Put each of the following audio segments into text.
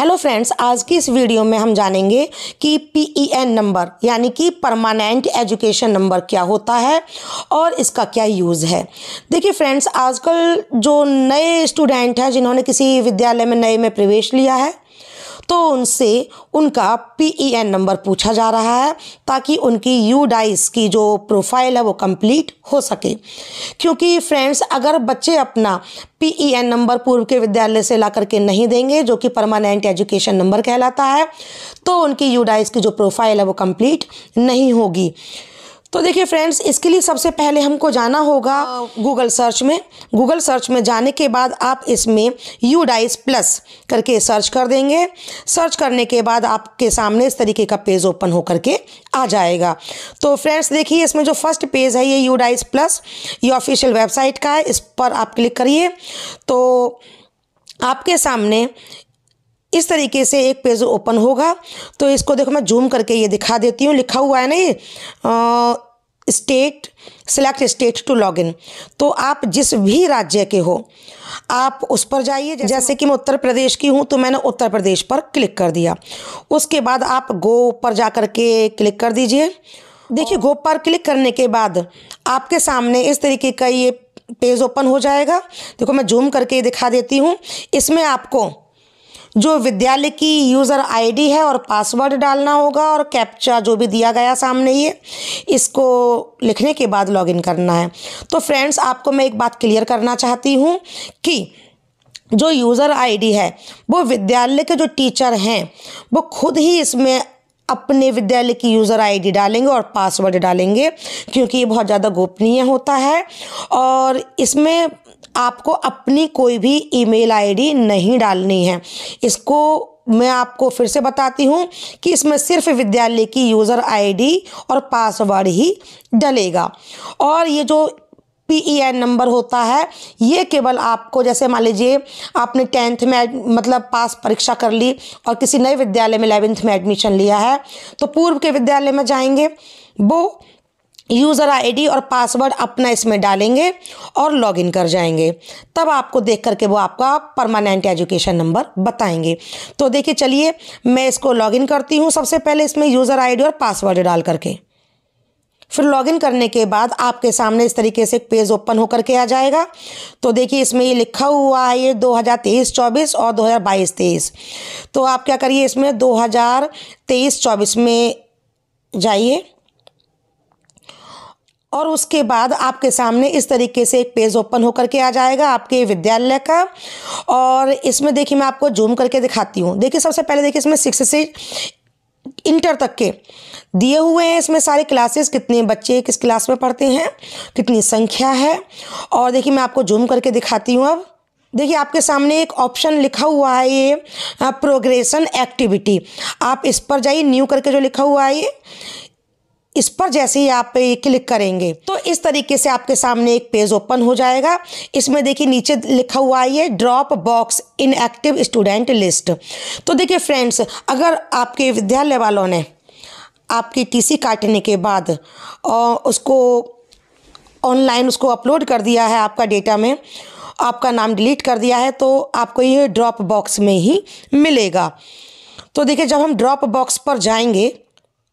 Hello friends आज की इस वीडियो में हम जानेंगे कि पीईएन नंबर e यानी कि परमानेंट एजुकेशन नंबर क्या होता है और इसका क्या यूज़ है देखिए फ्रेंड्स आजकल जो नए स्टूडेंट हैं जिन्होंने किसी विद्यालय में नए में प्रवेश लिया है तो उनसे उनका पी e नंबर पूछा जा रहा है ताकि उनकी यू डाइस की जो प्रोफाइल है वो कंप्लीट हो सके क्योंकि फ्रेंड्स अगर बच्चे अपना पी e नंबर पूर्व के विद्यालय से ला करके नहीं देंगे जो कि परमानेंट एजुकेशन नंबर कहलाता है तो उनकी यू डाइस की जो प्रोफाइल है वो कंप्लीट नहीं होगी तो देखिए फ्रेंड्स इसके लिए सबसे पहले हमको जाना होगा गूगल हाँ। सर्च में गूगल सर्च में जाने के बाद आप इसमें यू डाइस प्लस करके सर्च कर देंगे सर्च करने के बाद आपके सामने इस तरीके का पेज ओपन होकर के आ जाएगा तो फ्रेंड्स देखिए इसमें जो फर्स्ट पेज है ये यू डाइस प्लस ये ऑफिशियल वेबसाइट का है इस पर आप क्लिक करिए तो आपके सामने इस तरीके से एक पेज ओपन होगा तो इसको देखो मैं जूम करके ये दिखा देती हूँ लिखा हुआ है ना ये state select state to log in तो आप जिस भी राज्य के हो आप उस पर जाइए जैसे कि मैं उत्तर प्रदेश की हूँ तो मैंने उत्तर प्रदेश पर क्लिक कर दिया उसके बाद आप गो पर जा कर के क्लिक कर दीजिए देखिए गो पर क्लिक करने के बाद आपके सामने इस तरीके का ये पेज ओपन हो जाएगा देखो मैं जूम करके दिखा देती हूँ इसमें आपको जो विद्यालय की यूज़र आईडी है और पासवर्ड डालना होगा और कैप्चा जो भी दिया गया सामने ये इसको लिखने के बाद लॉगिन करना है तो फ्रेंड्स आपको मैं एक बात क्लियर करना चाहती हूँ कि जो यूज़र आईडी है वो विद्यालय के जो टीचर हैं वो खुद ही इसमें अपने विद्यालय की यूज़र आईडी डालेंगे और पासवर्ड डालेंगे क्योंकि ये बहुत ज़्यादा गोपनीय होता है और इसमें आपको अपनी कोई भी ईमेल आईडी नहीं डालनी है इसको मैं आपको फिर से बताती हूँ कि इसमें सिर्फ विद्यालय की यूज़र आईडी और पासवर्ड ही डलेगा और ये जो पी ई एन नंबर होता है ये केवल आपको जैसे मान लीजिए आपने टेंथ में मतलब पास परीक्षा कर ली और किसी नए विद्यालय में इलेवेंथ में एडमिशन लिया है तो पूर्व के विद्यालय में जाएंगे वो यूज़र आईडी और पासवर्ड अपना इसमें डालेंगे और लॉगिन कर जाएंगे तब आपको देख करके वो आपका परमानेंट एजुकेशन नंबर बताएंगे तो देखिए चलिए मैं इसको लॉगिन करती हूँ सबसे पहले इसमें यूज़र आईडी और पासवर्ड डाल करके फिर लॉगिन करने के बाद आपके सामने इस तरीके से एक पेज ओपन होकर के आ जाएगा तो देखिए इसमें ये लिखा हुआ है ये 2023-24 और 2022-23 तो आप क्या करिए इसमें 2023-24 में जाइए और उसके बाद आपके सामने इस तरीके से एक पेज ओपन होकर के आ जाएगा आपके विद्यालय का और इसमें देखिए मैं आपको जूम करके दिखाती हूँ देखिए सबसे पहले देखिए इसमें सिक्स से इंटर तक के दिए हुए हैं इसमें सारे क्लासेस कितने बच्चे किस क्लास में पढ़ते हैं कितनी संख्या है और देखिए मैं आपको जूम करके दिखाती हूँ अब देखिए आपके सामने एक ऑप्शन लिखा हुआ है ये प्रोग्रेशन हाँ, एक्टिविटी आप इस पर जाइए न्यू करके जो लिखा हुआ है ये इस पर जैसे ही आप ये क्लिक करेंगे तो इस तरीके से आपके सामने एक पेज ओपन हो जाएगा इसमें देखिए नीचे लिखा हुआ है drop box inactive student list तो देखिए फ्रेंड्स अगर आपके विद्यालय वालों ने आपकी टीसी काटने के बाद उसको ऑनलाइन उसको अपलोड कर दिया है आपका डेटा में आपका नाम डिलीट कर दिया है तो आपको ये ड्रॉप बॉक्स में ही मिलेगा तो देखिए जब हम ड्रॉप बॉक्स पर जाएंगे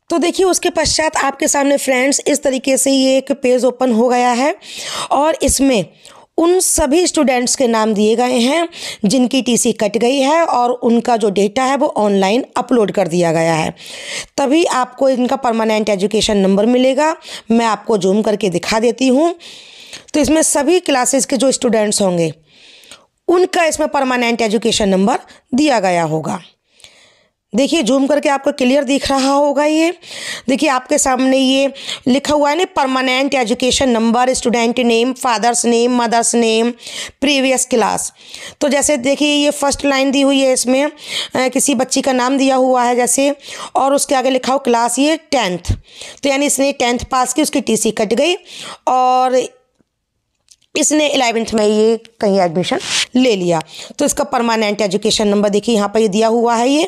तो देखिए उसके पश्चात आपके सामने फ्रेंड्स इस तरीके से ये एक पेज ओपन हो गया है और इसमें उन सभी स्टूडेंट्स के नाम दिए गए हैं जिनकी टीसी कट गई है और उनका जो डेटा है वो ऑनलाइन अपलोड कर दिया गया है तभी आपको इनका परमानेंट एजुकेशन नंबर मिलेगा मैं आपको जूम करके दिखा देती हूँ तो इसमें सभी क्लासेस के जो स्टूडेंट्स होंगे उनका इसमें परमानेंट एजुकेशन नंबर दिया गया होगा देखिए जूम करके आपको क्लियर दिख रहा होगा ये देखिए आपके सामने ये लिखा हुआ है ना permanent education number student name father's name mother's name previous class तो जैसे देखिए ये फर्स्ट लाइन दी हुई है इसमें किसी बच्ची का नाम दिया हुआ है जैसे और उसके आगे लिखा हो क्लास ये टेंथ तो यानी इसने टेंथ पास की उसकी टी कट गई और इसने एलेवेंथ में ये कहीं एडमिशन ले लिया तो इसका परमानेंट एजुकेशन नंबर देखिए यहाँ पर ये दिया हुआ है ये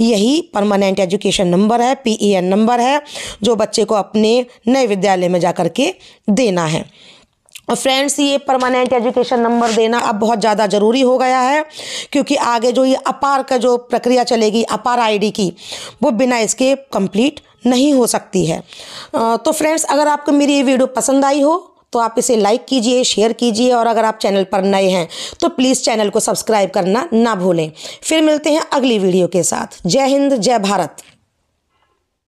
यही परमानेंट एजुकेशन नंबर है पी नंबर e है जो बच्चे को अपने नए विद्यालय में जा के देना है और फ्रेंड्स ये परमानेंट एजुकेशन नंबर देना अब बहुत ज़्यादा ज़रूरी हो गया है क्योंकि आगे जो ये अपार का जो प्रक्रिया चलेगी अपार आईडी की वो बिना इसके कंप्लीट नहीं हो सकती है तो फ्रेंड्स अगर आपको मेरी ये वीडियो पसंद आई हो तो आप इसे लाइक कीजिए शेयर कीजिए और अगर आप चैनल पर नए हैं तो प्लीज़ चैनल को सब्सक्राइब करना ना भूलें फिर मिलते हैं अगली वीडियो के साथ जय हिंद जय भारत